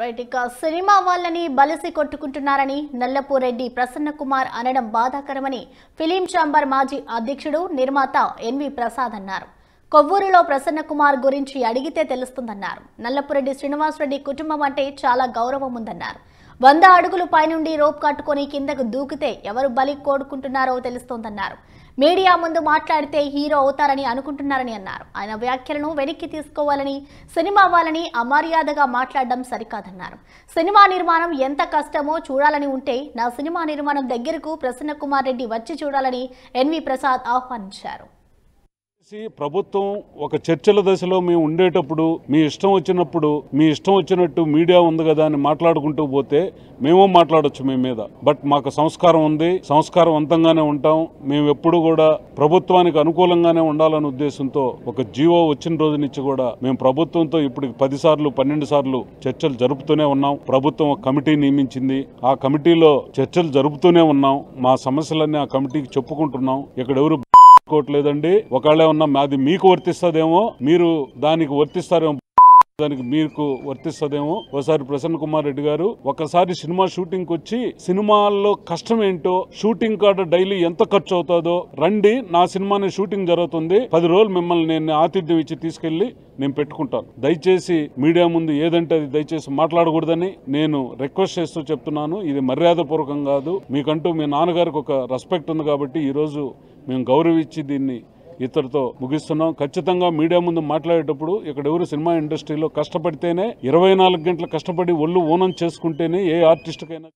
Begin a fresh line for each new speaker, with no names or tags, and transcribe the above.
right ఇక cinema వాళ్ళని బలిసి కొట్టుకుంటున్నారని నల్లపూరెడ్డి ప్రసన్నకుమార్ అనడం బాధాకరమని ఫిలిం ఛాంబర్ మాజీ అధ్యక్షుడు నిర్మాత ఎన్వి ప్రసాద్ అన్నారు కొవ్వూరులో ప్రసన్న కుమార్ గురించి అడిగితే తెలుస్తుందన్నారు నల్లపురెడ్డి శ్రీనివాసరెడ్డి కుటుంబం అంటే చాలా గౌరవం ఉందన్నారు వంద అడుగులు పైనుండి రోప్ కట్టుకొని కిందకు దూకితే ఎవరు బలి కోడుకుంటున్నారో తెలుస్తోందన్నారు మీడియా ముందు మాట్లాడితే హీరో అవుతారని అనుకుంటున్నారని అన్నారు ఆయన వ్యాఖ్యలను వెనక్కి తీసుకోవాలని సినిమా వాళ్ళని అమర్యాదగా మాట్లాడడం సరికాదన్నారు సినిమా నిర్మాణం ఎంత కష్టమో చూడాలని ఉంటే నా సినిమా నిర్మాణం దగ్గరకు ప్రసన్న కుమార్ రెడ్డి వచ్చి చూడాలని ఎన్వి ప్రసాద్ ఆహ్వానించారు
చేసి ప్రభుత్వం ఒక చర్చల దశలో మేము ఉండేటప్పుడు మీ ఇష్టం వచ్చినప్పుడు మీ ఇష్టం వచ్చినట్టు మీడియా ఉంది కదా అని మాట్లాడుకుంటూ పోతే మేము మాట్లాడచ్చు మీ మీద బట్ మాకు సంస్కారం ఉంది సంస్కారవంతంగానే ఉంటాం మేము ఎప్పుడు కూడా ప్రభుత్వానికి అనుకూలంగానే ఉండాలనే ఉద్దేశంతో ఒక జీవో వచ్చిన రోజు నుంచి కూడా మేము ప్రభుత్వంతో ఇప్పుడు పది సార్లు పన్నెండు సార్లు చర్చలు జరుపుతూనే ఉన్నాం ప్రభుత్వం ఒక కమిటీ నియమించింది ఆ కమిటీలో చర్చలు జరుపుతూనే ఉన్నాం మా సమస్యలన్నీ ఆ కమిటీకి చెప్పుకుంటున్నాం ఇక్కడ ఎవరు కోట్లేదండి ఒకళ్ళే ఉన్న అది మీకు వర్తిస్తుందేమో మీరు దానికి వర్తిస్తారేమో దానికి మీకు వర్తిస్తుందేమో ఒకసారి ప్రసన్న కుమార్ రెడ్డి గారు ఒకసారి సినిమా షూటింగ్ వచ్చి సినిమాల్లో కష్టం ఏంటో షూటింగ్ కాడ డైలీ ఎంత ఖర్చు అవుతుందో రండి నా సినిమాని షూటింగ్ జరుగుతుంది పది రోజులు మిమ్మల్ని నేను ఆతిథ్యం ఇచ్చి తీసుకెళ్లి నేను పెట్టుకుంటాను దయచేసి మీడియా ముందు ఏదంటే అది దయచేసి మాట్లాడకూడదని నేను రిక్వెస్ట్ చేస్తూ చెప్తున్నాను ఇది మర్యాదపూర్వకం కాదు మీకంటూ మీ నాన్నగారికి ఒక రెస్పెక్ట్ ఉంది కాబట్టి ఈరోజు మేము గౌరవించి దీన్ని ఇతరుతో ముగిస్తున్నాం ఖచ్చితంగా మీడియా ముందు మాట్లాడేటప్పుడు ఇక్కడ ఎవరు సినిమా ఇండస్ట్రీలో కష్టపడితేనే ఇరవై గంటలు కష్టపడి ఒళ్ళు ఓనం చేసుకుంటేనే ఏ ఆర్టిస్టుకైనా